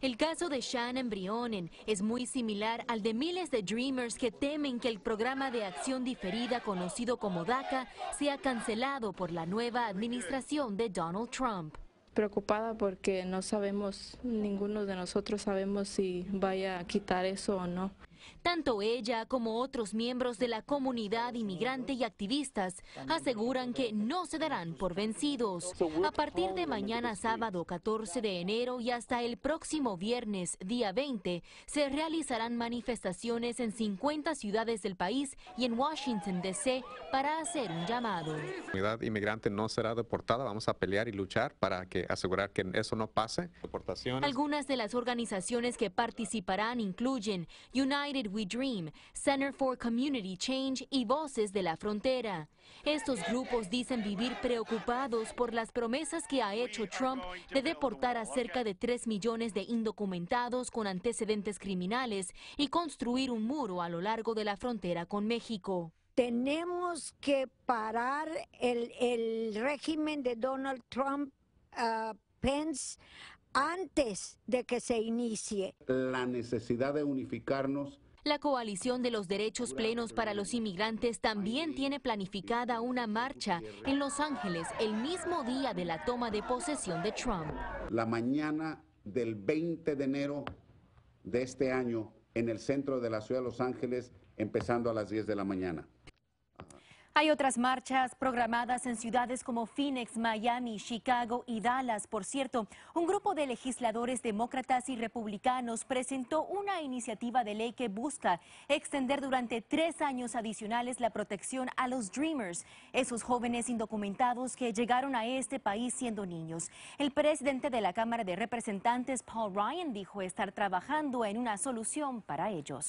El caso de Shannon Brionen es muy similar al de miles de Dreamers que temen que el programa de acción diferida conocido como DACA sea cancelado por la nueva administración de Donald Trump. Preocupada porque no sabemos, ninguno de nosotros sabemos si vaya a quitar eso o no. Tanto ella como otros miembros de la comunidad inmigrante y activistas aseguran que no se darán por vencidos. A partir de mañana sábado 14 de enero y hasta el próximo viernes día 20 se realizarán manifestaciones en 50 ciudades del país y en Washington, D.C. para hacer un llamado. La comunidad inmigrante no será deportada. Vamos a pelear y luchar para asegurar que eso no pase. Algunas de las organizaciones que participarán incluyen United We Dream, Center for Community Change y Voces de la Frontera. Estos grupos dicen vivir preocupados por las promesas que ha hecho Trump de deportar a cerca de 3 millones de indocumentados con antecedentes criminales y construir un muro a lo largo de la frontera con México. Tenemos que parar el, régimen de Donald Trump. Ah, Pence antes de que se inicie. La necesidad de unificarnos la coalición de los derechos plenos para los inmigrantes también tiene planificada una marcha en Los Ángeles el mismo día de la toma de posesión de Trump. La mañana del 20 de enero de este año en el centro de la ciudad de Los Ángeles, empezando a las 10 de la mañana. Hay otras marchas programadas en ciudades como Phoenix, Miami, Chicago y Dallas. Por cierto, un grupo de legisladores demócratas y republicanos presentó una iniciativa de ley que busca extender durante tres años adicionales la protección a los Dreamers, esos jóvenes indocumentados que llegaron a este país siendo niños. El presidente de la Cámara de Representantes, Paul Ryan, dijo estar trabajando en una solución para ellos.